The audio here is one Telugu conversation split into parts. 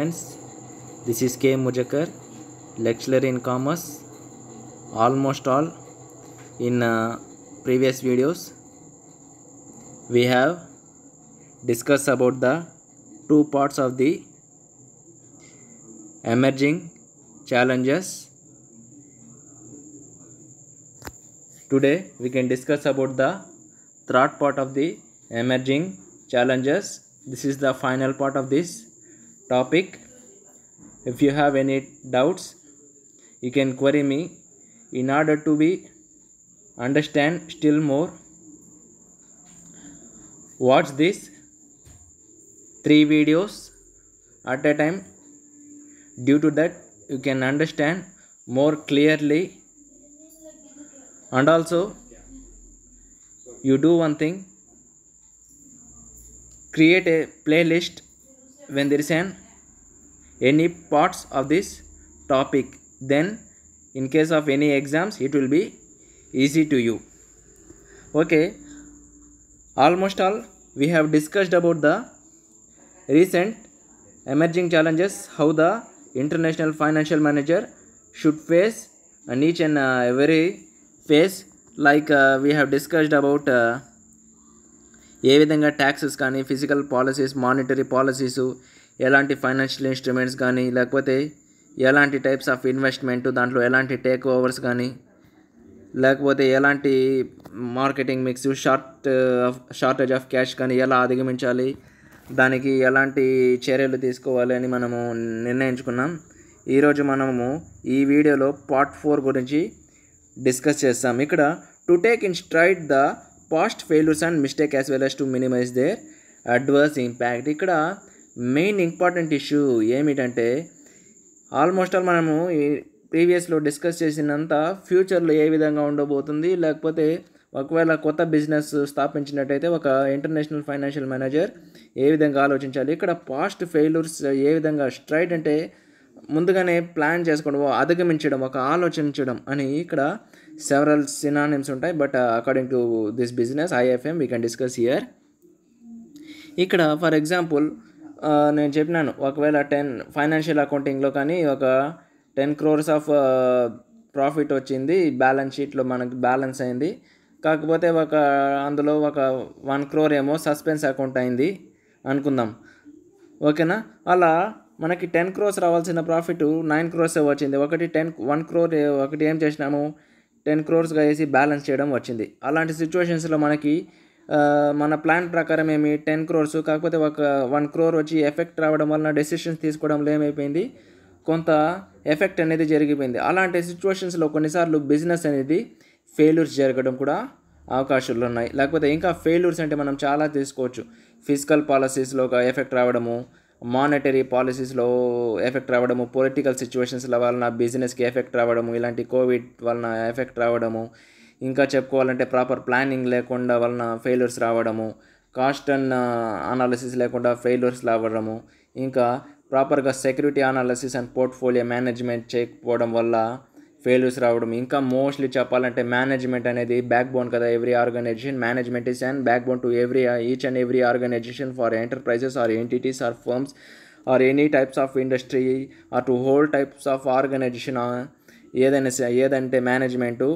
friends this is k mujakar lecturer in commerce almost all in uh, previous videos we have discussed about the two parts of the emerging challenges today we can discuss about the third part of the emerging challenges this is the final part of this topic if you have any doubts you can query me in order to be understand still more watch this three videos at a time due to that you can understand more clearly and also you do one thing create a playlist when there is an any parts of this topic then in case of any exams it will be easy to you okay almost all we have discussed about the recent emerging challenges how the international financial manager should face and each and uh, every phase like uh, we have discussed about uh, ఏ విధంగా ట్యాక్సెస్ కానీ ఫిజికల్ పాలసీస్ మానిటరీ పాలసీస్ ఎలాంటి ఫైనాన్షియల్ ఇన్స్ట్రుమెంట్స్ కానీ లేకపోతే ఎలాంటి టైప్స్ ఆఫ్ ఇన్వెస్ట్మెంట్ దాంట్లో ఎలాంటి టేక్ ఓవర్స్ కానీ లేకపోతే ఎలాంటి marketing mix short shortage of cash కానీ ఎలా అధిగమించాలి దానికి ఎలాంటి చర్యలు తీసుకోవాలి అని మనము నిర్ణయించుకున్నాం ఈరోజు మనము ఈ వీడియోలో పార్ట్ ఫోర్ గురించి డిస్కస్ చేస్తాం ఇక్కడ to take in straight the past failures and mistake as well as to minimise their adverse impact ఇక్కడ మెయిన్ ఇంపార్టెంట్ ఇష్యూ ఏమిటంటే ఆల్మోస్ట్ ఆల్ మనము ప్రీవియస్లో డిస్కస్ చేసినంత ఫ్యూచర్లో ఏ విధంగా ఉండబోతుంది లేకపోతే ఒకవేళ కొత్త బిజినెస్ స్థాపించినట్టయితే ఒక ఇంటర్నేషనల్ ఫైనాన్షియల్ మేనేజర్ ఏ విధంగా ఆలోచించాలి ఇక్కడ పాస్ట్ ఫెయిల్యూర్స్ ఏ విధంగా స్ట్రైట్ అంటే ముందుగానే ప్లాన్ చేసుకోవడం అధిగమించడం ఒక ఆలోచించడం అని ఇక్కడ సెవరల్ సినానిమ్స్ ఉంటాయి but according to this business IFM we can discuss here ఇక్కడ ఫర్ ఎగ్జాంపుల్ uh, నేను చెప్పినాను ఒకవేళ టెన్ ఫైనాన్షియల్ అకౌంటింగ్లో కానీ ఒక టెన్ క్రోర్స్ ఆఫ్ ప్రాఫిట్ వచ్చింది బ్యాలెన్స్ షీట్లో మనకు బ్యాలెన్స్ అయింది కాకపోతే ఒక అందులో ఒక వన్ క్రోర్ ఏమో సస్పెన్స్ అకౌంట్ అయింది అనుకుందాం ఓకేనా అలా మనకి టెన్ క్రోర్స్ రావాల్సిన ప్రాఫిట్ నైన్ క్రోర్స్ వచ్చింది ఒకటి టెన్ వన్ క్రోర్ ఒకటి ఏం చేసినాము టెన్ క్రోర్స్గా వేసి బ్యాలెన్స్ చేయడం వచ్చింది అలాంటి సిచ్యువేషన్స్లో మనకి మన ప్లాన్ ప్రకారం ఏమి టెన్ క్రోర్స్ కాకపోతే ఒక వన్ క్రోర్ వచ్చి ఎఫెక్ట్ రావడం వలన డెసిషన్స్ తీసుకోవడంలో ఏమైపోయింది కొంత ఎఫెక్ట్ అనేది జరిగిపోయింది అలాంటి సిచ్యువేషన్స్లో కొన్నిసార్లు బిజినెస్ అనేది ఫెయిల్యూర్స్ జరగడం కూడా అవకాశాలు ఉన్నాయి లేకపోతే ఇంకా ఫెయిల్యూర్స్ అంటే మనం చాలా తీసుకోవచ్చు ఫిజికల్ పాలసీస్లో ఒక ఎఫెక్ట్ రావడము మానిటరీ పాలసీస్లో ఎఫెక్ట్ రావడము పొలిటికల్ సిచ్యువేషన్స్ల వలన బిజినెస్కి ఎఫెక్ట్ రావడము ఇలాంటి కోవిడ్ వలన ఎఫెక్ట్ రావడము ఇంకా చెప్పుకోవాలంటే ప్రాపర్ ప్లానింగ్ లేకుండా వలన ఫెయిల్యూర్స్ రావడము కాస్ట్ అండ్ అనాలిసిస్ లేకుండా ఫెయిల్యూర్స్ రావడము ఇంకా ప్రాపర్గా security analysis and portfolio management చేయకపోవడం వల్ల ఫెయిల్యూర్స్ రావడం ఇంకా మోస్ట్లీ చెప్పాలంటే మేనేజ్మెంట్ అనేది బ్యాక్ బోన్ కదా every organisation management is and backbone to every each and every organisation for enterprises or entities or firms or any types of industry or to whole types of organisation ఏదైనా ఏదంటే మేనేజ్మెంటు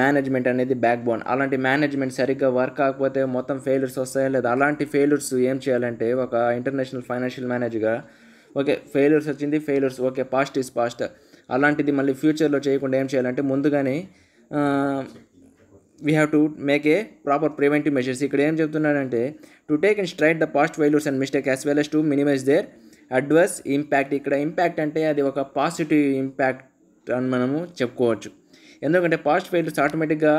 మేనేజ్మెంట్ uh, అనేది బ్యాక్ బోన్ అలాంటి మేనేజ్మెంట్ సరిగ్గా వర్క్ కాకపోతే మొత్తం ఫెయిల్యూర్స్ వస్తాయా లేదా అలాంటి ఫెయిల్యూర్స్ ఏం చేయాలంటే ఒక ఇంటర్నేషనల్ ఫైనాన్షియల్ మేనేజ్గా ఓకే ఫెయిల్యూర్స్ వచ్చింది failures okay past is past అలాంటిది మళ్ళీ ఫ్యూచర్లో చేయకుండా ఏం చేయాలంటే ముందుగానే we have to make a proper preventive measures ఇక్కడ ఏం చెప్తున్నాడంటే to take in straight the past values and mistake as well as to minimise their adverse impact ఇక్కడ ఇంపాక్ట్ అంటే అది ఒక పాజిటివ్ ఇంపాక్ట్ అని మనము చెప్పుకోవచ్చు ఎందుకంటే పాస్ట్ ఫెయిల్స్ ఆటోమేటిక్గా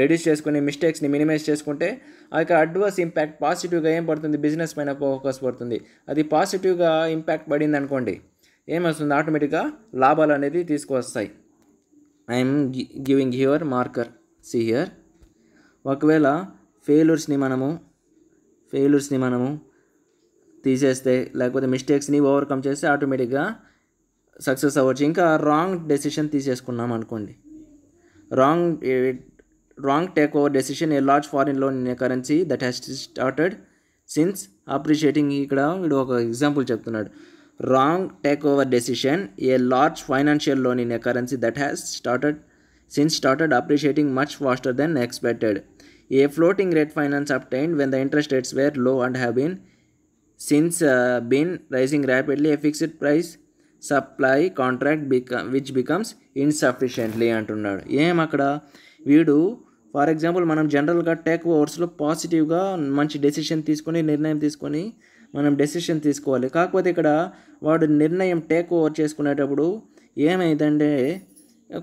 రెడ్యూస్ చేసుకుని మిస్టేక్స్ని మినిమైజ్ చేసుకుంటే ఆ యొక్క అడ్వర్స్ ఇంపాక్ట్ పాజిటివ్గా ఏం పడుతుంది బిజినెస్ పైన ఫోకస్ పడుతుంది అది పాజిటివ్గా ఇంపాక్ట్ పడింది అనుకోండి ఏమొస్తుంది ఆటోమేటిక్గా లాభాలు అనేది తీసుకువస్తాయి I'm giving here marker see here ఒకవేళ ఫెయిల్యూర్స్ని మనము ఫెయిల్యూర్స్ని మనము తీసేస్తే లేకపోతే మిస్టేక్స్ని ఓవర్కమ్ చేస్తే ఆటోమేటిక్గా సక్సెస్ అవ్వచ్చు ఇంకా రాంగ్ డెసిషన్ తీసేసుకున్నాం అనుకోండి wrong wrong takeover decision a large foreign loan in currency that has started since appreciating ఇక్కడ వీడు ఒక ఎగ్జాంపుల్ చెప్తున్నాడు wrong takeover decision a large financial loan in a currency that has started since started appreciating much faster than expected a floating rate finance obtained when the interest rates were low and have been since been rising rapidly a fixed price supply contract బిక which becomes insufficiently అంటున్నాడు ఏం అక్కడ వీడు ఫర్ ఎగ్జాంపుల్ మనం జనరల్గా టెక్ ఓవర్స్లో పాజిటివ్గా మంచి డెసిషన్ తీసుకొని నిర్ణయం తీసుకొని మనం డెసిషన్ తీసుకోవాలి కాకపోతే ఇక్కడ వాడు నిర్ణయం టేక్ ఓవర్ చేసుకునేటప్పుడు ఏమైందంటే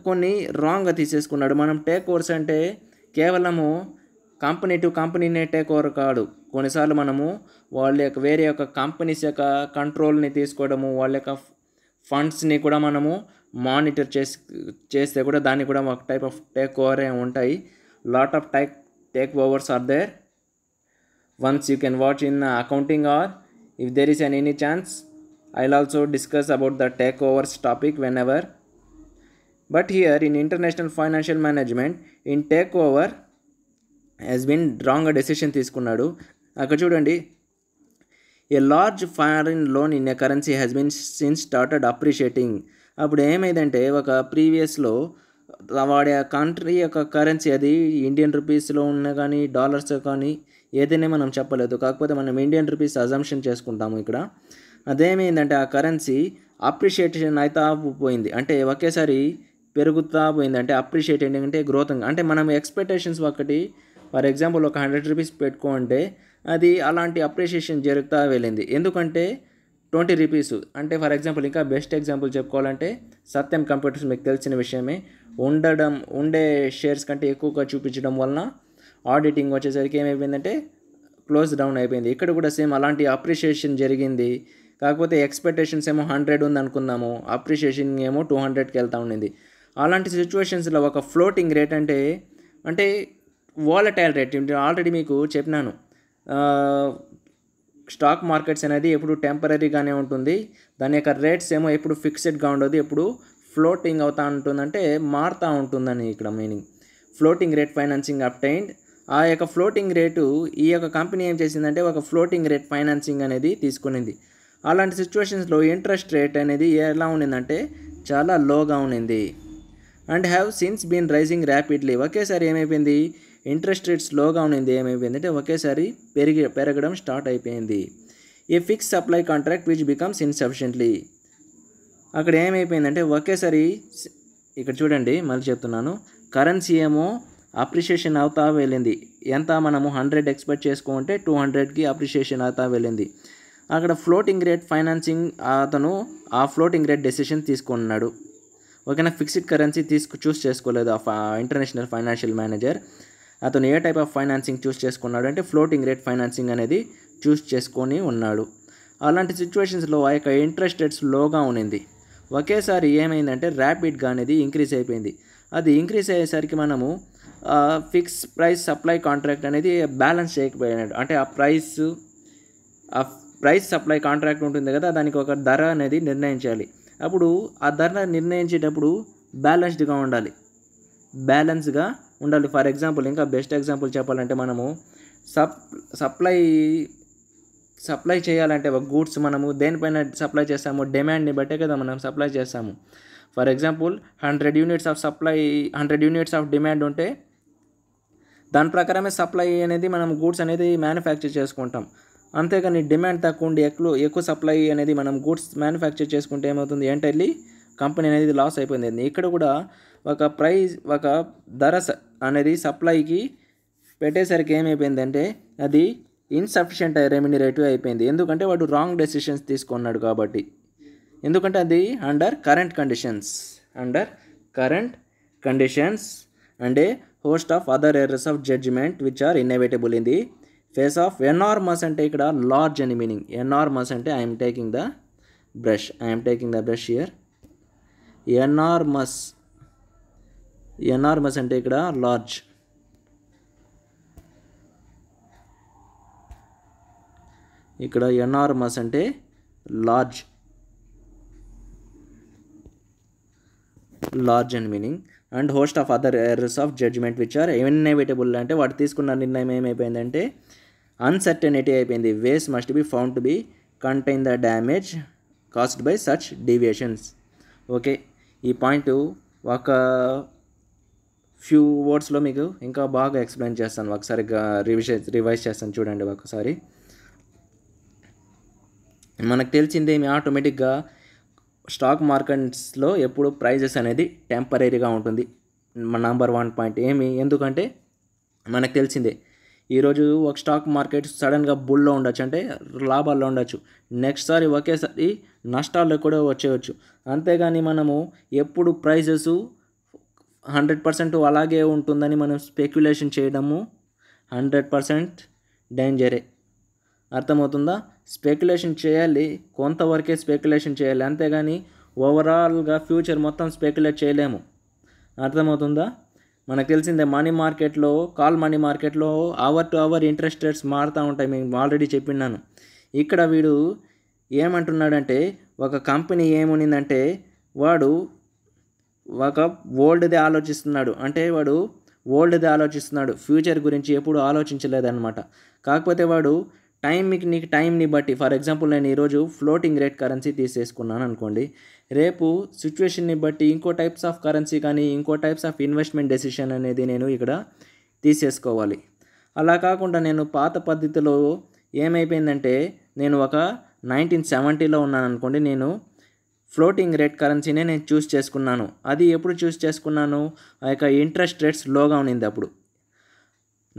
కొన్ని రాంగ్గా తీసేసుకున్నాడు మనం టేక్ ఓవర్స్ అంటే కేవలము కంపెనీ టు కంపెనీనే టేక్ ఓవర్ కాడు కొన్నిసార్లు మనము వాళ్ళ యొక్క వేరే యొక్క కంపెనీస్ యొక్క కంట్రోల్ని తీసుకోవడము వాళ్ళ యొక్క ఫండ్స్ని కూడా మనము మానిటర్ చేసి చేస్తే కూడా దాన్ని కూడా ఒక టైప్ ఆఫ్ టేక్ ఓవరే ఉంటాయి lot of take takeovers are there ones you can watch in accounting or if there is an any chance I will also discuss about the takeovers topic whenever but here in international financial management in takeover he's been wrong decision తీసుకున్నాడు అక్కడ చూడండి a large foreign loan in a currency he's been since started appreciating అప్పుడు ఏమైందంటే ఒక ప్రీవియస్లో వాడే కంట్రీ యొక్క కరెన్సీ అది ఇండియన్ రూపీస్లో ఉన్నా కానీ డాలర్స్ కానీ ఏదైనా మనం చెప్పలేదు కాకపోతే మనం ఇండియన్ రూపీస్ అజంప్షన్ చేసుకుంటాము ఇక్కడ అదేమైందంటే ఆ కరెన్సీ అప్రిషియేషన్ అయితే పోయింది అంటే ఒకేసారి పెరుగుతా పోయింది అంటే అప్రిషియేట్ ఏంటంటే గ్రోత్ అంటే మనం ఎక్స్పెక్టేషన్స్ ఒకటి ఫర్ ఎగ్జాంపుల్ ఒక హండ్రెడ్ రూపీస్ పెట్టుకోంటే అది అలాంటి అప్రిషియేషన్ జరుగుతూ వెళ్ళింది ఎందుకంటే ట్వంటీ రూపీస్ అంటే ఫర్ ఎగ్జాంపుల్ ఇంకా బెస్ట్ ఎగ్జాంపుల్ చెప్పుకోవాలంటే సత్యం కంప్యూటర్స్ మీకు తెలిసిన విషయమే ఉండడం ఉండే షేర్స్ కంటే ఎక్కువగా చూపించడం వలన ఆడిటింగ్ వచ్చేసరికి ఏమైపోయిందంటే క్లోజ్ డౌన్ అయిపోయింది ఇక్కడ కూడా సేమ్ అలాంటి అప్రిషియేషన్ జరిగింది కాకపోతే ఎక్స్పెక్టేషన్స్ ఏమో హండ్రెడ్ ఉంది అనుకుందాము అప్రిషియేషన్ ఏమో టూ హండ్రెడ్కి వెళ్తూ ఉండింది అలాంటి సిచ్యువేషన్స్లో ఒక ఫ్లోటింగ్ రేట్ అంటే అంటే వాలటైల్ రేట్ ఆల్రెడీ మీకు చెప్పినాను స్టాక్ మార్కెట్స్ అనేది ఎప్పుడు టెంపరీగానే ఉంటుంది దాని యొక్క రేట్స్ ఏమో ఎప్పుడు ఫిక్స్డ్గా ఉండదు ఎప్పుడు ఫ్లోటింగ్ అవుతూ ఉంటుందంటే మారుతూ ఉంటుందని ఇక్కడ meaning floating rate financing obtained ఆ యొక్క ఫ్లోటింగ్ రేటు ఈ యొక్క కంపెనీ ఏం చేసిందంటే ఒక ఫ్లోటింగ్ రేట్ ఫైనాన్సింగ్ అనేది తీసుకునింది అలాంటి సిచ్యువేషన్స్లో ఇంట్రెస్ట్ రేట్ అనేది ఎలా ఉండిందంటే చాలా లోగా ఉండింది and have since been rising rapidly ఒకేసారి ఏమైపోయింది ఇంట్రెస్ట్ రేట్ స్లోగా ఉండింది ఏమైపోయింది అంటే ఒకేసారి పెరిగి పెరగడం స్టార్ట్ అయిపోయింది a fix supply contract which becomes insufficiently అక్కడ ఏమైపోయిందంటే ఒకేసారి ఇక్కడ చూడండి మళ్ళీ చెప్తున్నాను కరెన్సీ ఏమో అప్రిషియేషన్ అవుతా వెళ్ళింది ఎంత మనము హండ్రెడ్ ఎక్స్పెక్ట్ చేసుకుంటే టూ హండ్రెడ్కి అప్రిషియేషన్ అవుతా వెళ్ళింది అక్కడ ఫ్లోటింగ్ రేట్ ఫైనాన్సింగ్ అతను ఆ ఫ్లోటింగ్ రేట్ డెసిషన్ తీసుకున్నాడు ఓకేనా ఫిక్స్డ్ కరెన్సీ తీసుకు చూస్ చేసుకోలేదు ఆ ఇంటర్నేషనల్ ఫైనాన్షియల్ మేనేజర్ అతను a type of financing choose చేసుకున్నాడు అంటే ఫ్లోటింగ్ రేట్ ఫైనాన్సింగ్ అనేది చూస్ చేసుకొని ఉన్నాడు అలాంటి సిచ్యువేషన్స్లో ఆ యొక్క ఇంట్రెస్ట్ రేట్స్ లోగా ఉన్నింది ఒకేసారి ఏమైందంటే ర్యాపిడ్గా అనేది ఇంక్రీజ్ అయిపోయింది అది ఇంక్రీజ్ అయ్యేసరికి మనము ఫిక్స్ ప్రైస్ సప్లై కాంట్రాక్ట్ అనేది బ్యాలెన్స్ చేయకపోయినాడు అంటే ఆ ప్రైస్ ఆ ప్రైస్ సప్లై కాంట్రాక్ట్ ఉంటుంది కదా దానికి ఒక ధర అనేది నిర్ణయించాలి అప్పుడు ఆ ధర నిర్ణయించేటప్పుడు బ్యాలెన్స్డ్గా ఉండాలి బ్యాలెన్స్గా ఉండాలి ఫర్ ఎగ్జాంపుల్ ఇంకా బెస్ట్ ఎగ్జాంపుల్ చెప్పాలంటే మనము సప్ సప్లై సప్లై చేయాలంటే ఒక గూడ్స్ మనము దేనిపైన సప్లై చేస్తాము డిమాండ్ని బట్టే కదా మనం సప్లై చేస్తాము for example hundred units of supply hundred units of demand ఉంటే దాని ప్రకారమే సప్లై అనేది మనం గూడ్స్ అనేది మ్యానుఫ్యాక్చర్ చేసుకుంటాం అంతేగాని డిమాండ్ తక్కువ ఉండి ఎక్కువ ఎక్కువ సప్లై అనేది మనం గూడ్స్ మ్యానుఫ్యాక్చర్ చేసుకుంటే ఏమవుతుంది ఎంటైర్లీ కంపెనీ అనేది లాస్ అయిపోయింది ఇక్కడ కూడా ఒక ప్రైస్ ఒక ధర అనేది సప్లైకి పెట్టేసరికి ఏమైపోయిందంటే అది ఇన్సఫిషియంట్ రెమ్యూనరేటివ్ అయిపోయింది ఎందుకంటే వాడు రాంగ్ డెసిషన్స్ తీసుకున్నాడు కాబట్టి ఎందుకంటే అది under current conditions under current conditions అంటే host of other errors of judgement which are inevitable in the face of enormous అంటే ఇక్కడ లార్జ్ అని మీనింగ్ ఎన్ఆర్మస్ అంటే I'm taking the brush I'm taking the brush here enormous enormous అంటే ఇక్కడ లార్జ్ ఇక్కడ ఎన్ఆర్మస్ అంటే large large and meaning and host of other errors of judgement which are inevitable అంటే వాడు తీసుకున్న నిర్ణయం ఏమైపోయిందంటే అన్సర్టనిటీ అయిపోయింది వేస్ must be found to be contain the damage caused by such deviations okay ఈ పాయింట్ ఒక ఫ్యూ వర్డ్స్లో మీకు ఇంకా బాగా ఎక్స్ప్లెయిన్ చేస్తాను ఒకసారి రివిజ రివైజ్ చేస్తాను చూడండి ఒకసారి మనకు తెలిసింది ఏమి ఆటోమేటిక్గా స్టాక్ మార్కెట్స్లో ఎప్పుడు ప్రైజెస్ అనేది టెంపరీగా ఉంటుంది నంబర్ వన్ పాయింట్ ఏమి ఎందుకంటే మనకు తెలిసిందే ఈరోజు ఒక స్టాక్ మార్కెట్ సడన్గా బుల్లో ఉండొచ్చు అంటే లాభాల్లో ఉండొచ్చు నెక్స్ట్ సారి ఒకేసారి నష్టాల్లో కూడా వచ్చేయచ్చు అంతేగాని మనము ఎప్పుడు ప్రైజెస్ హండ్రెడ్ పర్సెంట్ అలాగే ఉంటుందని మనం స్పెక్యులేషన్ చేయడము హండ్రెడ్ పర్సెంట్ డేంజరే అర్థమవుతుందా స్పెక్యులేషన్ చేయాలి కొంతవరకే స్పెక్యులేషన్ చేయాలి అంతేగాని ఓవరాల్గా ఫ్యూచర్ మొత్తం స్పెక్యులేట్ చేయలేము అర్థమవుతుందా మనకు తెలిసిందే మనీ మార్కెట్లో కాల్ మనీ మార్కెట్లో hour to hour interest rates మారుతూ ఉంటాయి మేము ఆల్రెడీ చెప్పిన్నాను ఇక్కడ వీడు ఏమంటున్నాడంటే ఒక కంపెనీ ఏమునిందంటే వాడు ఒక ఓల్డ్ది ఆలోచిస్తున్నాడు అంటే వాడు ఓల్డ్ది ఆలోచిస్తున్నాడు ఫ్యూచర్ గురించి ఎప్పుడు ఆలోచించలేదన్నమాట కాకపోతే వాడు టైం మీకు నీకు టైంని బట్టి ఫర్ ఎగ్జాంపుల్ నేను ఈరోజు ఫ్లోటింగ్ రేట్ కరెన్సీ తీసేసుకున్నాను అనుకోండి రేపు సిచ్యువేషన్ని బట్టి ఇంకో టైప్స్ ఆఫ్ కరెన్సీ కానీ ఇంకో టైప్స్ ఆఫ్ ఇన్వెస్ట్మెంట్ డెసిషన్ అనేది నేను ఇక్కడ తీసేసుకోవాలి అలా కాకుండా నేను పాత పద్ధతిలో ఏమైపోయిందంటే నేను ఒక నైన్టీన్ సెవెంటీలో ఉన్నాను అనుకోండి నేను ఫ్లోటింగ్ రేట్ కరెన్సీనే నేను చూస్ చేసుకున్నాను అది ఎప్పుడు చూస్ చేసుకున్నాను ఆ యొక్క ఇంట్రెస్ట్ రేట్స్ లోగా ఉన్నింది అప్పుడు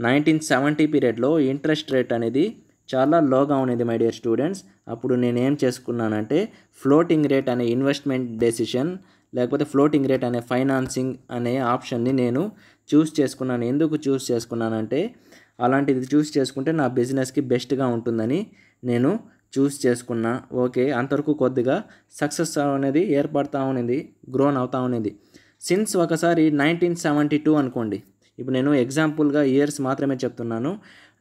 నైన్టీన్ సెవెంటీ పీరియడ్లో ఇంట్రెస్ట్ రేట్ అనేది చాలా లోగా ఉండేది మై డియర్ స్టూడెంట్స్ అప్పుడు నేనేం చేసుకున్నానంటే ఫ్లోటింగ్ రేట్ అనే ఇన్వెస్ట్మెంట్ డెసిషన్ లేకపోతే ఫ్లోటింగ్ రేట్ అనే ఫైనాన్సింగ్ అనే ఆప్షన్ని నేను చూస్ చేసుకున్నాను ఎందుకు చూస్ చేసుకున్నానంటే అలాంటిది చూస్ చేసుకుంటే నా బిజినెస్కి బెస్ట్గా ఉంటుందని నేను చూస్ చేసుకున్నా ఓకే అంతవరకు కొద్దిగా సక్సెస్ అనేది ఏర్పడతా ఉన్నది గ్రోన్ అవుతా ఉన్నది సిన్స్ ఒకసారి నైన్టీన్ సెవెంటీ టూ అనుకోండి ఇప్పుడు నేను ఎగ్జాంపుల్గా ఇయర్స్ మాత్రమే చెప్తున్నాను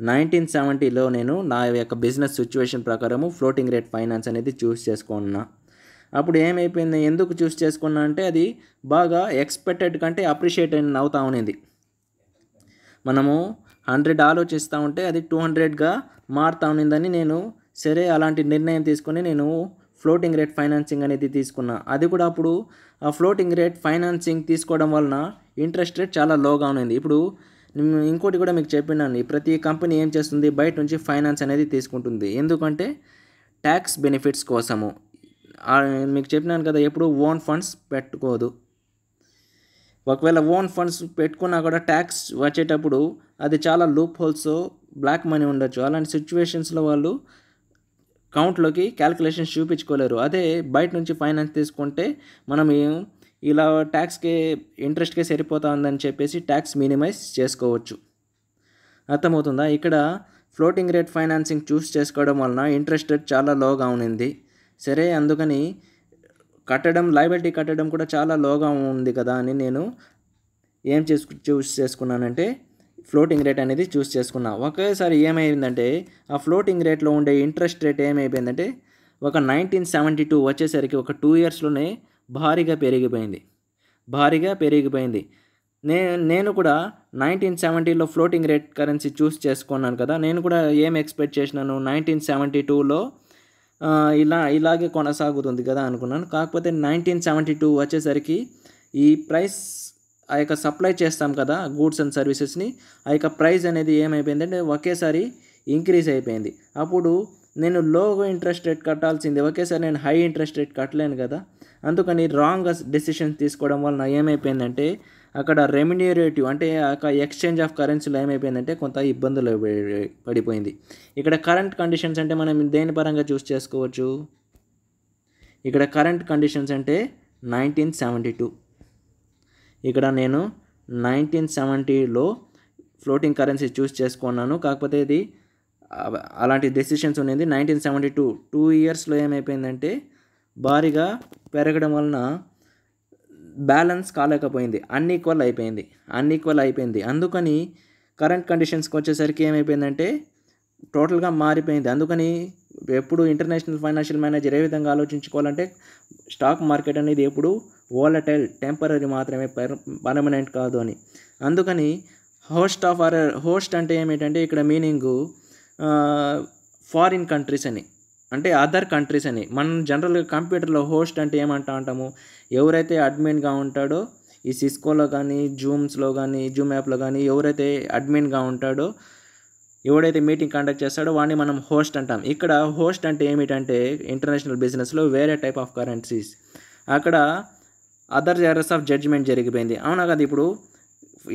నైన్టీన్ సెవెంటీలో నేను నా యొక్క బిజినెస్ సిచ్యువేషన్ ప్రకారము ఫ్లోటింగ్ రేట్ ఫైనాన్స్ అనేది చూస్ చేసుకున్నా అప్పుడు ఏమైపోయింది ఎందుకు చూస్ చేసుకున్నా అంటే అది బాగా ఎక్స్పెక్టెడ్ కంటే అప్రిషియేట్ అయిన అవుతా ఉన్నింది మనము హండ్రెడ్ ఆలోచిస్తూ ఉంటే అది టూ హండ్రెడ్గా మారుతా ఉన్నిందని నేను సరే అలాంటి నిర్ణయం తీసుకొని నేను ఫ్లోటింగ్ రేట్ ఫైనాన్సింగ్ అనేది తీసుకున్నా అది కూడా అప్పుడు ఆ ఫ్లోటింగ్ రేట్ ఫైనాన్సింగ్ తీసుకోవడం వలన ఇంట్రెస్ట్ రేట్ చాలా లోగా ఉన్నింది ఇప్పుడు ఇంకోటి కూడా మీకు చెప్పినాను ప్రతి కంపెనీ ఏం చేస్తుంది బయట నుంచి ఫైనాన్స్ అనేది తీసుకుంటుంది ఎందుకంటే ట్యాక్స్ బెనిఫిట్స్ కోసము మీకు చెప్పినాను కదా ఎప్పుడు ఓన్ ఫండ్స్ పెట్టుకోదు ఒకవేళ ఓన్ ఫండ్స్ పెట్టుకున్నా కూడా ట్యాక్స్ వచ్చేటప్పుడు అది చాలా లూప్ హోల్స్ బ్లాక్ మనీ ఉండొచ్చు అలాంటి సిచ్యువేషన్స్లో వాళ్ళు కౌంట్లోకి క్యాల్కులేషన్స్ చూపించుకోలేరు అదే బయట నుంచి ఫైనాన్స్ తీసుకుంటే మనం ఇలా ట్యాక్స్కి ఇంట్రెస్ట్కే సరిపోతుందని చెప్పేసి ట్యాక్స్ మినిమైజ్ చేసుకోవచ్చు అర్థమవుతుందా ఇక్కడ ఫ్లోటింగ్ రేట్ ఫైనాన్సింగ్ చూస్ చేసుకోవడం వలన ఇంట్రెస్ట్ రేట్ చాలా లోగా ఉంది సరే అందుకని కట్టడం లైబిలిటీ కట్టడం కూడా చాలా లోగా ఉంది కదా అని నేను ఏం చేసుకు చూస్ చేసుకున్నానంటే ఫ్లోటింగ్ రేట్ అనేది చూస్ చేసుకున్నా ఒకేసారి ఏమైందంటే ఆ ఫ్లోటింగ్ రేట్లో ఉండే ఇంట్రెస్ట్ రేట్ ఏమైపోయిందంటే ఒక నైన్టీన్ సెవెంటీ టూ వచ్చేసరికి ఒక టూ ఇయర్స్లోనే భారీగా పెరిగిపోయింది భారీగా పెరిగిపోయింది నే నేను కూడా నైన్టీన్ సెవెంటీలో ఫ్లోటింగ్ రేట్ కరెన్సీ చూస్ చేసుకున్నాను కదా నేను కూడా ఏం ఎక్స్పెక్ట్ చేసినాను నైన్టీన్ సెవెంటీ టూలో ఇలా ఇలాగే కొనసాగుతుంది కదా అనుకున్నాను కాకపోతే నైన్టీన్ సెవెంటీ టూ వచ్చేసరికి ఈ ప్రైస్ ఆ యొక్క సప్లై చేస్తాం కదా గూడ్స్ అండ్ సర్వీసెస్ని ఆ యొక్క ప్రైస్ అనేది ఏమైపోయింది అంటే ఒకేసారి ఇంక్రీజ్ అయిపోయింది అప్పుడు నేను లో ఇంట్రెస్ట్ రేట్ కట్టాల్సింది ఒకేసారి నేను హై ఇంట్రెస్ట్ రేట్ కట్టలేను కదా అందుకని రాంగ్ డెసిషన్స్ తీసుకోవడం వలన ఏమైపోయిందంటే అక్కడ రెమ్యూనరేటివ్ అంటే ఆ ఎక్స్చేంజ్ ఆఫ్ కరెన్సీలో ఏమైపోయిందంటే కొంత ఇబ్బందులు పడిపోయింది ఇక్కడ కరెంట్ కండిషన్స్ అంటే మనం దేని పరంగా చూస్ చేసుకోవచ్చు ఇక్కడ కరెంట్ కండిషన్స్ అంటే నైన్టీన్ సెవెంటీ టూ ఇక్కడ నేను నైన్టీన్ సెవెంటీలో ఫ్లోటింగ్ కరెన్సీ చూస్ చేసుకున్నాను కాకపోతే ఇది అలాంటి డెసిషన్స్ ఉండేది నైన్టీన్ సెవెంటీ టూ టూ ఇయర్స్లో ఏమైపోయిందంటే భారీగా పెరగడం వలన బ్యాలెన్స్ కాలేకపోయింది అన్ఈక్వల్ అయిపోయింది అన్ఈక్వల్ అయిపోయింది అందుకని కరెంట్ కండిషన్స్కి వచ్చేసరికి ఏమైపోయిందంటే టోటల్గా మారిపోయింది అందుకని ఎప్పుడు ఇంటర్నేషనల్ ఫైనాన్షియల్ మేనేజర్ ఏ విధంగా ఆలోచించుకోవాలంటే స్టాక్ మార్కెట్ అనేది ఎప్పుడు వాలటైల్ టెంపరీ మాత్రమే పర్మనెంట్ కాదు అని అందుకని హోస్ట్ ఆఫ్ ఆర్ హోస్ట్ అంటే ఏమిటంటే ఇక్కడ మీనింగు ఫారిన్ కంట్రీస్ అని అంటే అదర్ కంట్రీస్ అని మనం జనరల్గా కంప్యూటర్లో హోస్ట్ అంటే ఏమంటా అంటాము ఎవరైతే అడ్మిన్గా ఉంటాడో ఈ సిస్కోలో కానీ జూమ్స్లో కానీ జూమ్ యాప్లో కానీ ఎవరైతే అడ్మిన్గా ఉంటాడో ఎవడైతే మీటింగ్ కండక్ట్ చేస్తాడో వాడిని మనం హోస్ట్ అంటాం ఇక్కడ హోస్ట్ అంటే ఏమిటంటే ఇంటర్నేషనల్ బిజినెస్లో వేరే టైప్ ఆఫ్ కరెన్సీస్ అక్కడ అదర్ జరస్ ఆఫ్ జడ్జ్మెంట్ జరిగిపోయింది అవునా కదా ఇప్పుడు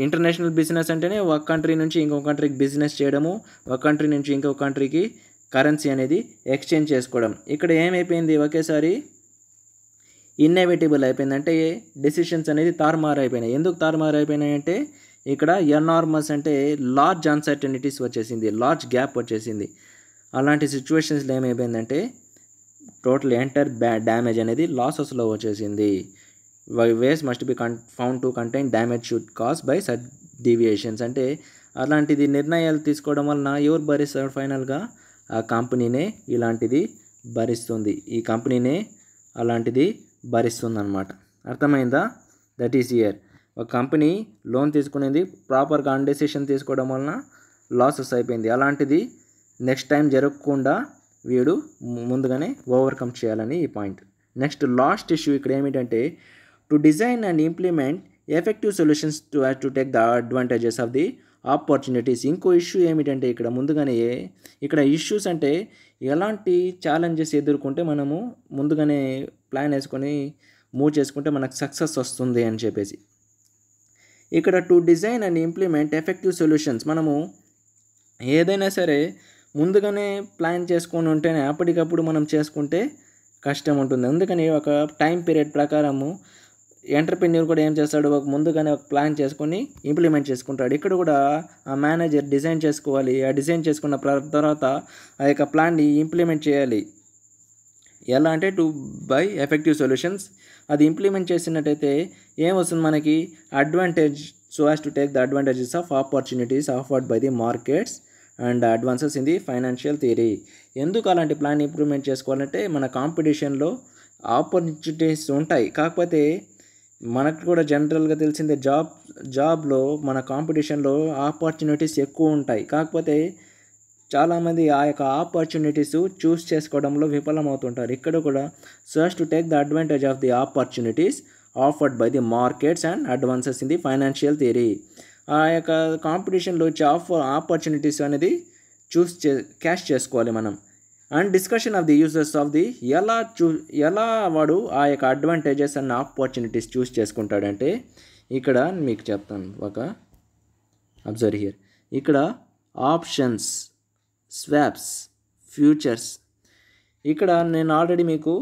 ఇంటర్నేషనల్ బిజినెస్ అంటేనే ఒక కంట్రీ నుంచి ఇంకో కంట్రీకి బిజినెస్ చేయడము ఒక కంట్రీ నుంచి ఇంకో కంట్రీకి కరెన్సీ అనేది ఎక్స్చేంజ్ చేసుకోవడం ఇక్కడ ఏమైపోయింది ఒకేసారి ఇన్నెవిటబుల్ అయిపోయిందంటే డెసిషన్స్ అనేది తారుమారు అయిపోయినాయి ఎందుకు తారుమారు అయిపోయినాయి అంటే ఇక్కడ ఎనార్మస్ అంటే లార్జ్ అన్సర్టనిటీస్ వచ్చేసింది లార్జ్ గ్యాప్ వచ్చేసింది అలాంటి సిచ్యువేషన్స్లో ఏమైపోయిందంటే టోటల్ ఎంటర్ బ్యా డ్యామేజ్ అనేది లాసెస్లో వచ్చేసింది ways must be con found to contain damage should cause by such deviations అంటే అలాంటిది నిర్ణయాలు తీసుకోవడం వలన ఎవరు భరిస్తారు ఫైనల్గా ఆ కంపెనీనే ఇలాంటిది భరిస్తుంది ఈ కంపెనీనే అలాంటిది భరిస్తుంది అనమాట అర్థమైందా దట్ ఈస్ ఇయర్ ఒక కంపెనీ లోన్ తీసుకునేది ప్రాపర్గా అండెసిషన్ తీసుకోవడం వలన లాసెస్ అయిపోయింది అలాంటిది నెక్స్ట్ టైం జరగకుండా వీడు ముందుగానే ఓవర్కమ్ చేయాలని ఈ పాయింట్ నెక్స్ట్ లాస్ట్ ఇష్యూ ఇక్కడ ఏమిటంటే to design and implement effective solutions to to take the advantages of the opportunities ఇంకో ఇష్యూ ఏమిటంటే ఇక్కడ ముందుగానే ఇక్కడ ఇష్యూస్ అంటే ఎలాంటి ఛాలెంజెస్ ఎదుర్కొంటే మనము ముందుగానే ప్లాన్ వేసుకొని మూవ్ చేసుకుంటే మనకు సక్సెస్ వస్తుంది అని చెప్పేసి ఇక్కడ to design and implement effective solutions మనము ఏదైనా సరే ముందుగానే ప్లాన్ చేసుకొని ఉంటేనే అప్పటికప్పుడు మనం చేసుకుంటే కష్టం ఉంటుంది అందుకని ఒక టైం పీరియడ్ ప్రకారము ఎంటర్ప్రెన్యూర్ కూడా ఏం చేస్తాడు ఒక ముందుగానే ఒక ప్లాన్ చేసుకొని ఇంప్లిమెంట్ చేసుకుంటాడు ఇక్కడ కూడా ఆ మేనేజర్ డిజైన్ చేసుకోవాలి ఆ డిజైన్ చేసుకున్న తర్వాత ఆ యొక్క ప్లాన్ని ఇంప్లిమెంట్ చేయాలి ఎలా అంటే టు బై ఎఫెక్టివ్ సొల్యూషన్స్ అది ఇంప్లిమెంట్ చేసినట్టయితే ఏం వస్తుంది మనకి advantage so as to take the advantages of opportunities offered by the markets and advances in the financial theory ఎందుకు అలాంటి ప్లాన్ ఇంప్రూవ్మెంట్ చేసుకోవాలంటే మన కాంపిటీషన్లో ఆపర్చునిటీస్ ఉంటాయి కాకపోతే మనకు కూడా జనరల్గా తెలిసిందే జాబ్ జాబ్లో మన కాంపిటీషన్లో ఆపర్చునిటీస్ ఎక్కువ ఉంటాయి కాకపోతే చాలామంది ఆ యొక్క ఆపర్చునిటీస్ చూస్ చేసుకోవడంలో విఫలమవుతుంటారు ఇక్కడ కూడా search to take the advantage of the opportunities offered by the markets and advances in the financial theory ఆ యొక్క కాంపిటీషన్లో వచ్చే ఆఫర్ ఆపర్చునిటీస్ అనేది చూస్ చే క్యాష్ చేసుకోవాలి మనం and discussion of the uses of the ఎలా చూ ఎలా వాడు ఆ యొక్క అడ్వాంటేజెస్ అండ్ ఆపర్చునిటీస్ చూస్ చేసుకుంటాడంటే ఇక్కడ మీకు చెప్తాను ఒక అబ్జర్వ్ హియర్ ఇక్కడ ఆప్షన్స్ స్వాప్స్ ఫ్యూచర్స్ ఇక్కడ నేను ఆల్రెడీ మీకు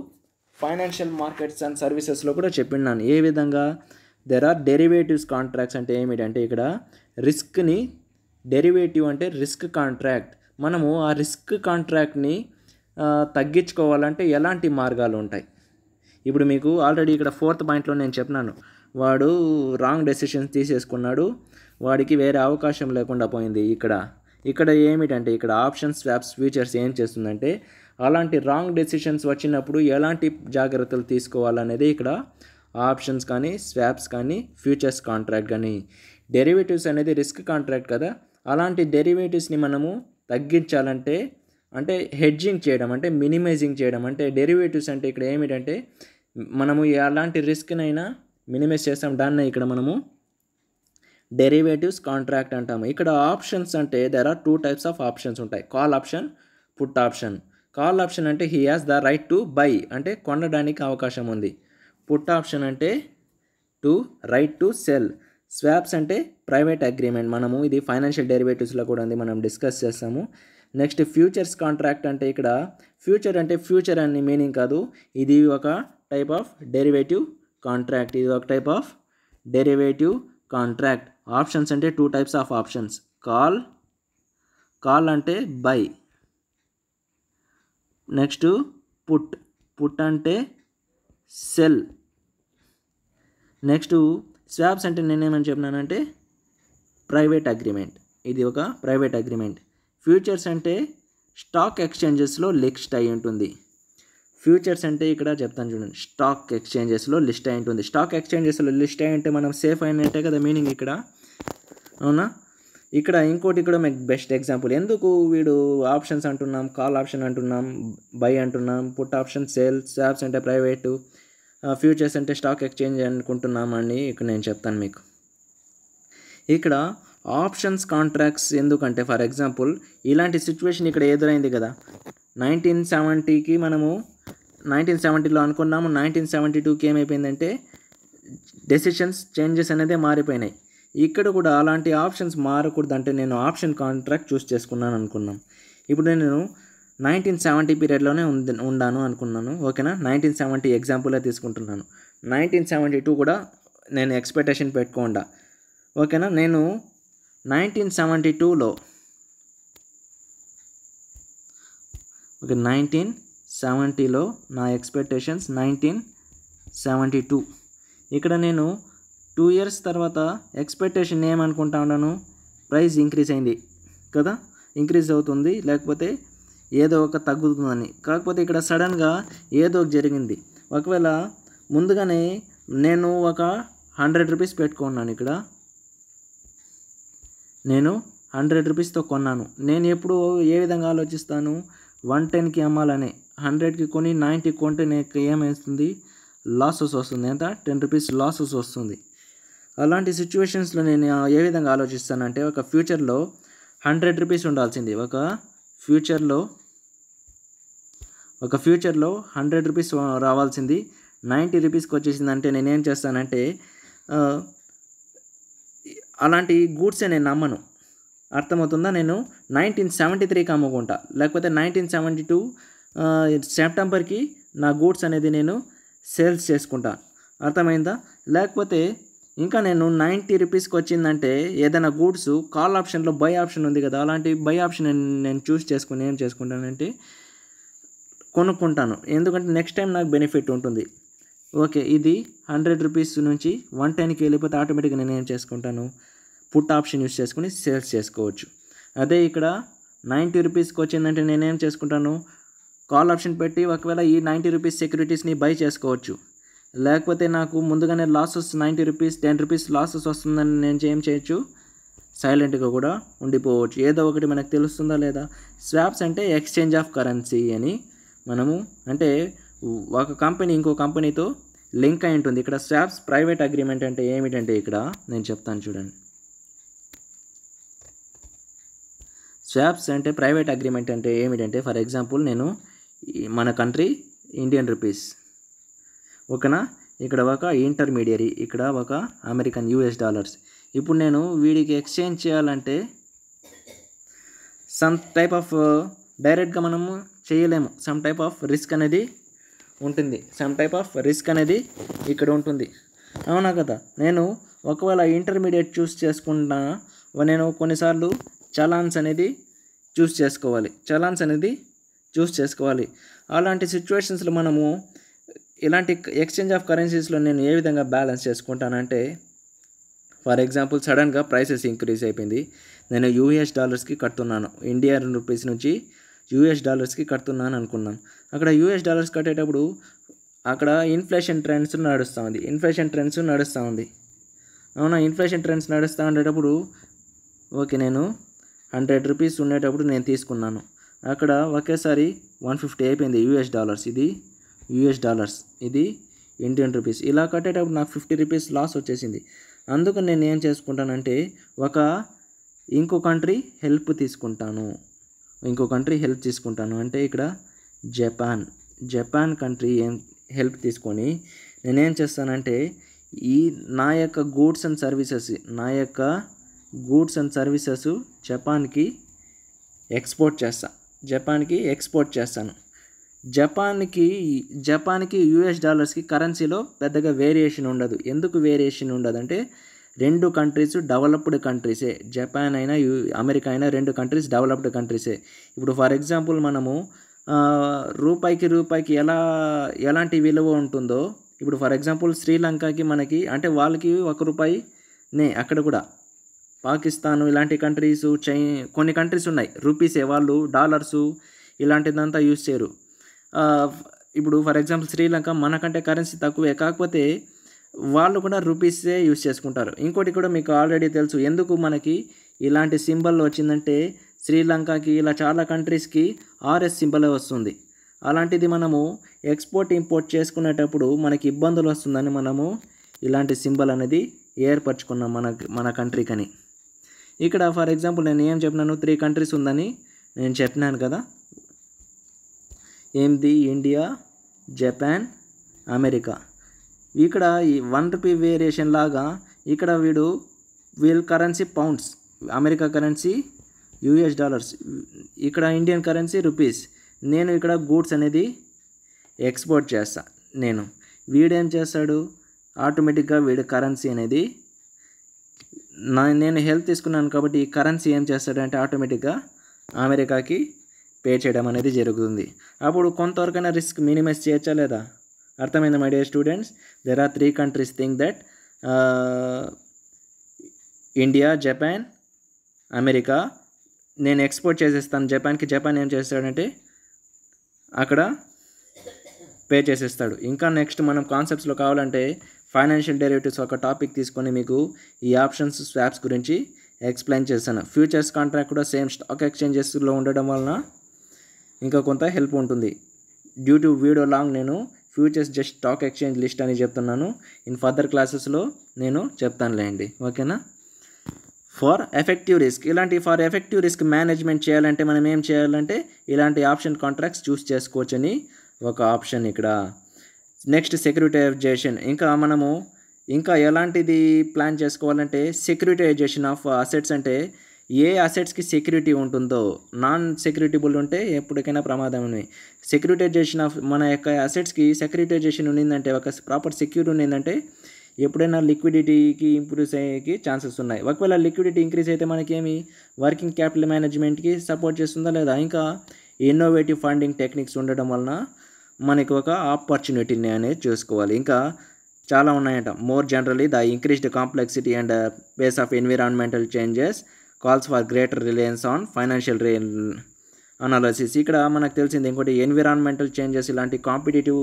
ఫైనాన్షియల్ మార్కెట్స్ అండ్ సర్వీసెస్లో కూడా చెప్పిన్నాను ఏ విధంగా దెర్ ఆర్ డెరివేటివ్స్ కాంట్రాక్ట్స్ అంటే ఏమిటంటే ఇక్కడ రిస్క్ని డెరివేటివ్ అంటే రిస్క్ కాంట్రాక్ట్ మనము ఆ రిస్క్ కాంట్రాక్ట్ని తగ్గించుకోవాలంటే ఎలాంటి మార్గాలు ఉంటాయి ఇప్పుడు మీకు ఆల్రెడీ ఇక్కడ ఫోర్త్ పాయింట్లో నేను చెప్పినాను వాడు రాంగ్ డెసిషన్స్ తీసేసుకున్నాడు వాడికి వేరే అవకాశం లేకుండా పోయింది ఇక్కడ ఇక్కడ ఏమిటంటే ఇక్కడ ఆప్షన్స్ స్వాప్స్ ఫ్యూచర్స్ ఏం చేస్తుందంటే అలాంటి రాంగ్ డెసిషన్స్ వచ్చినప్పుడు ఎలాంటి జాగ్రత్తలు తీసుకోవాలనేది ఇక్కడ ఆప్షన్స్ కానీ స్వాప్స్ కానీ ఫ్యూచర్స్ కాంట్రాక్ట్ కానీ డెరివేటివ్స్ అనేది రిస్క్ కాంట్రాక్ట్ కదా అలాంటి డెరివేటివ్స్ని మనము తగ్గించాలంటే అంటే హెడ్జింగ్ చేయడం అంటే మినిమైజింగ్ చేయడం అంటే డెరివేటివ్స్ అంటే ఇక్కడ ఏమిటంటే మనము ఎలాంటి రిస్క్నైనా మినిమైజ్ చేస్తాం దాన్నే ఇక్కడ మనము డెరివేటివ్స్ కాంట్రాక్ట్ అంటాము ఇక్కడ ఆప్షన్స్ అంటే there are two types of options ఉంటాయి call option put option call option అంటే he has the right to buy అంటే కొనడానికి అవకాశం ఉంది పుట్ ఆప్షన్ అంటే to right to sell swaps అంటే ప్రైవేట్ అగ్రిమెంట్ మనము ఇది ఫైనాన్షియల్ డెరివేటివ్స్లో కూడా ఉంది మనం డిస్కస్ చేస్తాము నెక్స్ట్ ఫ్యూచర్స్ కాంట్రాక్ట్ అంటే ఇక్కడ ఫ్యూచర్ అంటే ఫ్యూచర్ అని మీనింగ్ కాదు ఇది ఒక టైప్ ఆఫ్ డెరివేటివ్ కాంట్రాక్ట్ ఇది ఒక type of derivative contract options అంటే two types of options call call అంటే బై నెక్స్ట్ పుట్ పుట్ అంటే సెల్ నెక్స్ట్ స్వాబ్స్ అంటే నేనేమని చెప్పినానంటే ప్రైవేట్ అగ్రిమెంట్ ఇది ఒక ప్రైవేట్ అగ్రిమెంట్ ఫ్యూచర్స్ అంటే స్టాక్ ఎక్స్చేంజెస్లో లిస్ట్ అయి ఉంటుంది ఫ్యూచర్స్ అంటే ఇక్కడ చెప్తాను చూడండి స్టాక్ ఎక్స్చేంజెస్లో లిస్ట్ అయి ఉంటుంది స్టాక్ ఎక్స్చేంజెస్లో లిస్ట్ అయి ఉంటే మనం సేఫ్ అయినట్టే కదా మీనింగ్ ఇక్కడ అవునా ఇక్కడ ఇంకోటి ఇక్కడ మీకు బెస్ట్ ఎగ్జాంపుల్ ఎందుకు వీడు ఆప్షన్స్ అంటున్నాం కాల్ ఆప్షన్ అంటున్నాం బై అంటున్నాం పుట్ ఆప్షన్ సేల్స్ యాప్స్ అంటే ప్రైవేటు ఫ్యూచర్స్ అంటే స్టాక్ ఎక్స్చేంజ్ అనుకుంటున్నామని ఇక్కడ నేను చెప్తాను మీకు ఇక్కడ ఆప్షన్స్ కాంట్రాక్ట్స్ ఎందుకంటే ఫర్ ఎగ్జాంపుల్ ఇలాంటి సిచ్యువేషన్ ఇక్కడ ఎదురైంది కదా నైన్టీన్ సెవెంటీకి మనము నైన్టీన్ సెవెంటీలో అనుకున్నాము నైన్టీన్ సెవెంటీ టూకి ఏమైపోయిందంటే డెసిషన్స్ చేంజెస్ అనేది మారిపోయినాయి ఇక్కడ కూడా అలాంటి ఆప్షన్స్ మారకూడదు అంటే నేను ఆప్షన్ కాంట్రాక్ట్ చూస్ చేసుకున్నాను అనుకున్నాం ఇప్పుడు నేను నైన్టీన్ సెవెంటీ పీరియడ్లోనే ఉంది ఉండాను అనుకున్నాను ఓకేనా నైన్టీన్ సెవెంటీ ఎగ్జాంపుల్ తీసుకుంటున్నాను నైన్టీన్ సెవెంటీ టూ కూడా నేను ఎక్స్పెక్టేషన్ పెట్టుకోండా ఓకేనా నేను నైన్టీన్ సెవెంటీ టూలో ఓకే నైన్టీన్ సెవెంటీలో నా ఎక్స్పెక్టేషన్స్ నైన్టీన్ సెవెంటీ టూ ఇక్కడ నేను టూ ఇయర్స్ తర్వాత ఎక్స్పెక్టేషన్ ఏమనుకుంటా ఉన్నాను ప్రైస్ ఇంక్రీజ్ అయింది కదా ఇంక్రీజ్ అవుతుంది లేకపోతే ఏదో ఒక తగ్గుతుందని కాకపోతే ఇక్కడ సడన్గా ఏదో జరిగింది ఒకవేళ ముందుగానే నేను ఒక హండ్రెడ్ రూపీస్ పెట్టుకున్నాను ఇక్కడ నేను హండ్రెడ్ రూపీస్తో కొన్నాను నేను ఎప్పుడు ఏ విధంగా ఆలోచిస్తాను వన్ టెన్కి అమ్మాలని హండ్రెడ్కి కొని నైంటీ కొంటే నాకు ఏమేస్తుంది లాసెస్ వస్తుంది ఎంత టెన్ రూపీస్ లాసెస్ వస్తుంది అలాంటి సిచ్యువేషన్స్లో నేను ఏ విధంగా ఆలోచిస్తానంటే ఒక ఫ్యూచర్లో హండ్రెడ్ రూపీస్ ఉండాల్సింది ఒక ఫ్యూచర్లో ఒక ఫ్యూచర్లో హండ్రెడ్ రూపీస్ రావాల్సింది నైంటీ రూపీస్కి వచ్చేసిందంటే నేనేం చేస్తానంటే అలాంటి గూడ్సే నేను నమ్మను అర్థమవుతుందా నేను నైన్టీన్ సెవెంటీ త్రీకి అమ్ముకుంటా లేకపోతే నైన్టీన్ సెవెంటీ టూ సెప్టెంబర్కి నా గూడ్స్ అనేది నేను సేల్స్ చేసుకుంటా అర్థమైందా లేకపోతే ఇంకా నేను నైంటీ రూపీస్కి వచ్చిందంటే ఏదైనా గూడ్స్ కాల్ ఆప్షన్లో బై ఆప్షన్ ఉంది కదా అలాంటి బై ఆప్షన్ నేను చూస్ చేసుకుని ఏం చేసుకుంటానంటే కొనుక్కుంటాను ఎందుకంటే నెక్స్ట్ టైం నాకు బెనిఫిట్ ఉంటుంది ఓకే ఇది హండ్రెడ్ రూపీస్ నుంచి వన్ టెన్కి వెళ్ళిపోతే ఆటోమేటిక్గా నేను ఏం చేసుకుంటాను పుట్ ఆప్షన్ యూస్ చేసుకుని సేల్స్ చేసుకోవచ్చు అదే ఇక్కడ నైంటీ రూపీస్కి వచ్చిందంటే నేనేం చేసుకుంటాను కాల్ ఆప్షన్ పెట్టి ఒకవేళ ఈ నైంటీ రూపీస్ సెక్యూరిటీస్ని బై చేసుకోవచ్చు లేకపోతే నాకు ముందుగానే losses ninety rupees ten rupees losses వస్తుందని నేను ఏం చేయొచ్చు సైలెంట్గా కూడా ఉండిపోవచ్చు ఏదో ఒకటి మనకు తెలుస్తుందా లేదా స్వాప్స్ అంటే ఎక్స్చేంజ్ ఆఫ్ కరెన్సీ అని మనము అంటే ఒక కంపెనీ ఇంకో కంపెనీతో లింక్ అయి ఉంటుంది ఇక్కడ స్వాప్స్ ప్రైవేట్ అగ్రిమెంట్ అంటే ఏమిటంటే ఇక్కడ నేను చెప్తాను చూడండి స్వాప్స్ అంటే ప్రైవేట్ అగ్రిమెంట్ అంటే ఏమిటంటే ఫర్ ఎగ్జాంపుల్ నేను మన కంట్రీ ఇండియన్ రూపీస్ ఓకేనా ఇక్కడ ఒక ఇంటర్మీడియరీ ఇక్కడ ఒక అమెరికన్ యూఎస్ డాలర్స్ ఇప్పుడు నేను వీడికి ఎక్స్చేంజ్ చేయాలంటే సమ్ టైప్ ఆఫ్ డైరెక్ట్గా మనము చేయలేము సమ్ టైప్ ఆఫ్ రిస్క్ అనేది ఉంటుంది సమ్ టైప్ ఆఫ్ రిస్క్ అనేది ఇక్కడ ఉంటుంది అవునా కదా నేను ఒకవేళ ఇంటర్మీడియట్ చూస్ చేసుకుంటున్నా నేను కొన్నిసార్లు చలాన్స్ అనేది చూస్ చేసుకోవాలి చలాన్స్ అనేది చూస్ చేసుకోవాలి అలాంటి సిచ్యువేషన్స్లో మనము ఇలాంటి ఎక్స్చేంజ్ ఆఫ్ కరెన్సీస్లో నేను ఏ విధంగా బ్యాలెన్స్ చేసుకుంటానంటే ఫర్ ఎగ్జాంపుల్ సడన్గా ప్రైసెస్ ఇంక్రీజ్ అయిపోయింది నేను యూఎస్ డాలర్స్కి కడుతున్నాను ఇండియన్ రూపీస్ నుంచి యూఎస్ డాలర్స్కి కడుతున్నాను అనుకున్నాను అక్కడ యూఎస్ డాలర్స్ కట్టేటప్పుడు అక్కడ ఇన్ఫ్లేషన్ ట్రెండ్స్ నడుస్తూ ఉంది ఇన్ఫ్లేషన్ ట్రెండ్స్ నడుస్తూ ఉంది అవునా ఇన్ఫ్లేషన్ ట్రెండ్స్ నడుస్తూ ఉండేటప్పుడు ఓకే నేను హండ్రెడ్ రూపీస్ ఉండేటప్పుడు నేను తీసుకున్నాను అక్కడ ఒకేసారి వన్ ఫిఫ్టీ అయిపోయింది యూఎస్ డాలర్స్ ఇది యూఎస్ డాలర్స్ ఇది ఇండియన్ రూపీస్ ఇలా కట్టేటప్పుడు నాకు ఫిఫ్టీ రూపీస్ లాస్ వచ్చేసింది అందుకు నేను ఏం చేసుకుంటానంటే ఒక ఇంకో కంట్రీ హెల్ప్ తీసుకుంటాను ఇంకో కంట్రీ హెల్ప్ తీసుకుంటాను అంటే ఇక్కడ జపాన్ జపాన్ కంట్రీ ఏం హెల్ప్ తీసుకొని నేనేం చేస్తానంటే ఈ నా యొక్క గూడ్స్ అండ్ సర్వీసెస్ నా యొక్క గూడ్స్ అండ్ సర్వీసెస్ జపాన్కి ఎక్స్పోర్ట్ చేస్తా జపాన్కి ఎక్స్పోర్ట్ చేస్తాను జపాన్కి జపాన్కి యూఎస్ డాలర్స్కి కరెన్సీలో పెద్దగా వేరియేషన్ ఉండదు ఎందుకు వేరియేషన్ ఉండదు అంటే రెండు కంట్రీస్ డెవలప్డ్ కంట్రీసే జపాన్ అయినా అమెరికా అయినా రెండు కంట్రీస్ డెవలప్డ్ కంట్రీసే ఇప్పుడు ఫర్ ఎగ్జాంపుల్ మనము రూపాయికి రూపాయికి ఎలా ఎలాంటి విలువ ఉంటుందో ఇప్పుడు ఫర్ ఎగ్జాంపుల్ శ్రీలంకకి మనకి అంటే వాళ్ళకి ఒక రూపాయి నే అక్కడ కూడా పాకిస్తాన్ ఇలాంటి కంట్రీస్ చై కొన్ని కంట్రీస్ ఉన్నాయి రూపీసే వాళ్ళు డాలర్సు ఇలాంటిదంతా యూజ్ చేయరు ఇప్పుడు ఫర్ ఎగ్జాంపుల్ శ్రీలంక మనకంటే కరెన్సీ తక్కువే కాకపోతే వాళ్ళు కూడా రూపీసే యూజ్ చేసుకుంటారు ఇంకోటి కూడా మీకు ఆల్రెడీ తెలుసు ఎందుకు మనకి ఇలాంటి సింబల్ వచ్చిందంటే శ్రీలంకకి ఇలా చాలా కంట్రీస్కి ఆర్ఎస్ సింబలే వస్తుంది అలాంటిది మనము ఎక్స్పోర్ట్ ఇంపోర్ట్ చేసుకునేటప్పుడు మనకి ఇబ్బందులు వస్తుందని మనము ఇలాంటి సింబల్ అనేది ఏర్పరచుకున్నాం మన మన కంట్రీకని ఇక్కడ ఫర్ ఎగ్జాంపుల్ నేను ఏం చెప్పినాను త్రీ కంట్రీస్ ఉందని నేను చెప్పినాను కదా ఏంది ఇండియా జపాన్ అమెరికా ఇక్కడ ఈ వన్ రూపీ వేరియేషన్ లాగా ఇక్కడ వీడు వీల్ currency pounds America currency US dollars ఇక్కడ ఇండియన్ కరెన్సీ రూపీస్ నేను ఇక్కడ గూడ్స్ అనేది ఎక్స్పోర్ట్ చేస్తా నేను వీడేం చేస్తాడు ఆటోమేటిక్గా వీడి కరెన్సీ అనేది నా నేను హెల్త్ తీసుకున్నాను కాబట్టి ఈ కరెన్సీ ఏం చేస్తాడంటే ఆటోమేటిక్గా అమెరికాకి పే చేయడం అనేది జరుగుతుంది అప్పుడు కొంతవరకైనా రిస్క్ మినిమైజ్ చేయొచ్చా లేదా అర్థమైంది my dear students there are three countries think that India Japan America నేను ఎక్స్పోర్ట్ చేసేస్తాను జపాన్కి జపాన్ ఏం చేస్తాడంటే అక్కడ పే చేసేస్తాడు ఇంకా నెక్స్ట్ మనం కాన్సెప్ట్స్లో కావాలంటే ఫైనాన్షియల్ డెరివేటివ్స్ ఒక టాపిక్ తీసుకొని మీకు ఈ ఆప్షన్స్ స్వాప్స్ గురించి ఎక్స్ప్లెయిన్ చేశాను ఫ్యూచర్స్ కాంట్రాక్ట్ కూడా సేమ్ స్టాక్ ఎక్స్చేంజెస్లో ఉండడం వలన ఇంకా కొంత హెల్ప్ ఉంటుంది డ్యూ టు వీడియో లాంగ్ నేను futures just stock exchange list అని చెప్తున్నాను ఇన్ ఫర్దర్ క్లాసెస్లో నేను అండి ఓకేనా ఫర్ ఎఫెక్టివ్ రిస్క్ ఇలాంటి ఫర్ ఎఫెక్టివ్ రిస్క్ మేనేజ్మెంట్ చేయాలంటే మనం ఏం చేయాలంటే ఇలాంటి ఆప్షన్ కాంట్రాక్ట్స్ చూస్ చేసుకోవచ్చని ఒక ఆప్షన్ ఇక్కడ నెక్స్ట్ సెక్యూరిటైజేషన్ ఇంకా మనము ఇంకా ఎలాంటిది ప్లాన్ చేసుకోవాలంటే సెక్యూరిటైజేషన్ ఆఫ్ అసెట్స్ అంటే ఏ అసెట్స్కి సెక్యూరిటీ ఉంటుందో నాన్ సెక్యూరిటీబుల్ ఉంటే ఎప్పటికైనా ప్రమాదం ఉంది సెక్యూరిటైజేషన్ ఆఫ్ మన యొక్క అసెట్స్కి సెక్యూరిటైజేషన్ ఉన్నిందంటే ఒక ప్రాపర్ సెక్యూర్ ఉన్నిందంటే ఎప్పుడైనా లిక్విడిటీకి ఇంప్రూవ్ అయ్యేకి ఛాన్సెస్ ఉన్నాయి ఒకవేళ లిక్విడిటీ ఇంక్రీజ్ అయితే మనకేమి వర్కింగ్ క్యాపిటల్ మేనేజ్మెంట్కి సపోర్ట్ చేస్తుందా లేదా ఇంకా ఇన్నోవేటివ్ ఫండింగ్ టెక్నిక్స్ ఉండడం వలన మనకి ఒక ఆపర్చునిటీని అనేది చూసుకోవాలి ఇంకా చాలా ఉన్నాయంట more generally the increased complexity and base of environmental changes calls for greater reliance on financial analysis ఇక్కడ మనకు తెలిసింది ఇంకోటి ఎన్విరాన్మెంటల్ చేంజెస్ ఇలాంటి కాంపిటేటివ్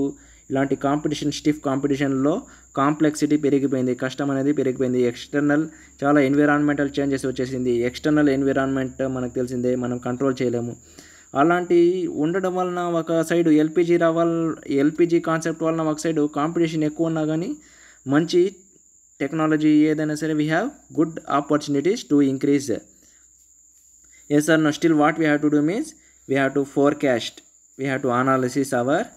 ఇలాంటి కాంపిటీషన్ స్టిఫ్ కాంపిటీషన్లో కాంప్లెక్సిటీ పెరిగిపోయింది కష్టం అనేది పెరిగిపోయింది ఎక్స్టర్నల్ చాలా ఎన్విరాన్మెంటల్ చేంజెస్ వచ్చేసింది ఎక్స్టర్నల్ ఎన్విరాన్మెంట్ మనకు తెలిసిందే మనం కంట్రోల్ చేయలేము అలాంటి ఉండడం వలన ఒక సైడ్ ఎల్పిజి రావాల ఎల్పిజి కాన్సెప్ట్ వలన ఒక సైడ్ కాంపిటీషన్ ఎక్కువ ఉన్నా కానీ మంచి టెక్నాలజీ ఏదైనా సరే we have good opportunities to increase yes or no still what we have to do means we have to forecast we have to analysis our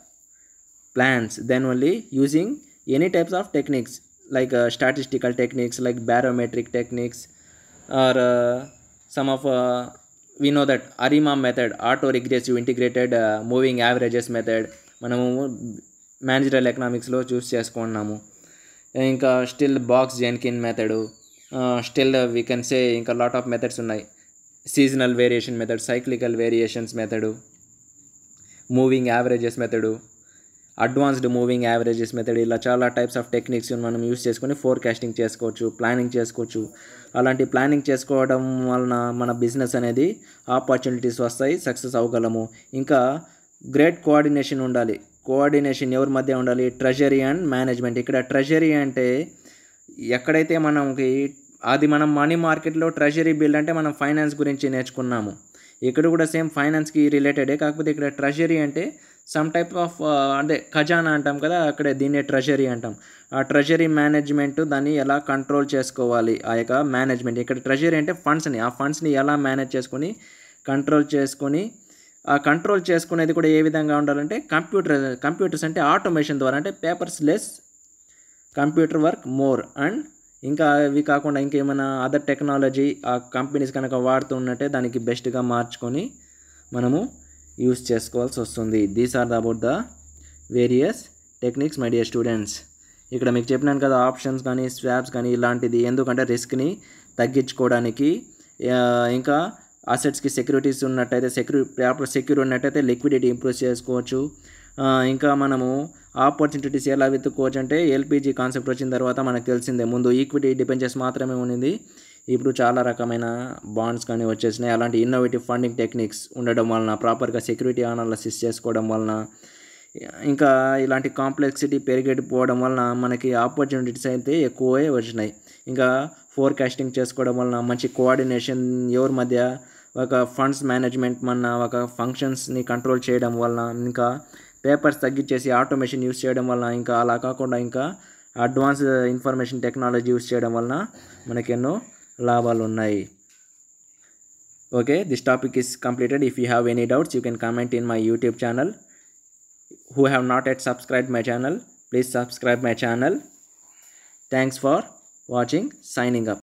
plans then only using any types of techniques like statistical techniques like barometric techniques or some of we know that ARIMA method auto regressive integrated moving averages method మనము మేనేజరల్ ఎకనామిక్స్లో చూస్ చేసుకున్నాము ఇంకా still box Jenkin method still we can say ఇంకా లాట్ ఆఫ్ మెథడ్స్ ఉన్నాయి seasonal variation method cyclical variations method moving averages method advanced moving averages method ఇలా చాలా టైప్స్ ఆఫ్ టెక్నిక్స్ మనం యూస్ చేసుకొని ఫోర్కాస్టింగ్ చేసుకోవచ్చు ప్లానింగ్ చేసుకోవచ్చు అలాంటి ప్లానింగ్ చేసుకోవడం వలన మన బిజినెస్ అనేది ఆపర్చునిటీస్ వస్తాయి సక్సెస్ అవ్వగలము ఇంకా గ్రేట్ కోఆర్డినేషన్ ఉండాలి కోఆర్డినేషన్ ఎవరి మధ్య ఉండాలి ట్రెజరీ అండ్ మేనేజ్మెంట్ ఇక్కడ ట్రెజరీ అంటే ఎక్కడైతే మనకి అది మనం మనీ మార్కెట్లో ట్రెజరీ బిల్ అంటే మనం ఫైనాన్స్ గురించి నేర్చుకున్నాము ఇక్కడ కూడా సేమ్ ఫైనాన్స్కి రిలేటెడే కాకపోతే ఇక్కడ ట్రెజరీ అంటే సమ్ టైప్ ఆఫ్ అంటే ఖజానా అంటాం కదా అక్కడే దీన్నే ట్రెజరీ అంటాం ఆ ట్రెజరీ మేనేజ్మెంట్ దాన్ని ఎలా కంట్రోల్ చేసుకోవాలి ఆ యొక్క మేనేజ్మెంట్ ఇక్కడ ట్రెజరీ అంటే ఫండ్స్ని ఆ ఫండ్స్ని ఎలా మేనేజ్ చేసుకొని కంట్రోల్ చేసుకొని ఆ కంట్రోల్ చేసుకునేది కూడా ఏ విధంగా ఉండాలంటే కంప్యూటర్ కంప్యూటర్స్ అంటే ఆటోమేషన్ ద్వారా అంటే papers less computer work more and ఇంకా అవి కాకుండా ఇంకేమైనా అదర్ టెక్నాలజీ ఆ కంపెనీస్ కనుక వాడుతున్నట్టే దానికి బెస్ట్గా మార్చుకొని మనము యూస్ చేసుకోవాల్సి వస్తుంది these are the about the various techniques my dear students ఇక్కడ మీకు చెప్పినాను కదా ఆప్షన్స్ కానీ స్వాప్స్ కానీ ఇలాంటిది ఎందుకంటే రిస్క్ని తగ్గించుకోవడానికి ఇంకా అసెట్స్కి సెక్యూరిటీస్ ఉన్నట్టయితే సెక్యూ ప్రాపర్ సెక్యూర్ ఉన్నట్టయితే లిక్విడిటీ ఇంప్రూవ్ చేసుకోవచ్చు ఇంకా మనము ఆపర్చునిటీస్ ఎలా వెతుక్కోవచ్చు అంటే ఎల్పిజి కాన్సెప్ట్ వచ్చిన తర్వాత మనకు తెలిసిందే ముందు ఈక్విటీ డిపెంచర్స్ మాత్రమే ఉండింది ఇప్పుడు చాలా రకమైన బాండ్స్ కానీ వచ్చేసినాయి అలాంటి ఇన్నోవేటివ్ ఫండింగ్ టెక్నిక్స్ ఉండడం వలన ప్రాపర్గా సెక్యూరిటీ అనాలసిస్ చేసుకోవడం వలన ఇంకా ఇలాంటి కాంప్లెక్సిటీ పెరిగిపోవడం వలన మనకి ఆపర్చునిటీస్ అయితే ఎక్కువే వచ్చినాయి ఇంకా ఫోర్కాస్టింగ్ చేసుకోవడం వలన మంచి కోఆర్డినేషన్ ఎవరి మధ్య ఒక ఫండ్స్ మేనేజ్మెంట్ మన ఒక ఫంక్షన్స్ని కంట్రోల్ చేయడం వలన ఇంకా పేపర్స్ తగ్గించేసి ఆటోమేషన్ యూస్ చేయడం వలన ఇంకా అలా కాకుండా ఇంకా అడ్వాన్స్ ఇన్ఫర్మేషన్ టెక్నాలజీ యూస్ చేయడం వలన మనకెన్నో Lava ఉన్నాయి okay this topic is completed if you have any doubts you can comment in my YouTube channel who have not yet subscribed my channel please subscribe my channel thanks for watching signing up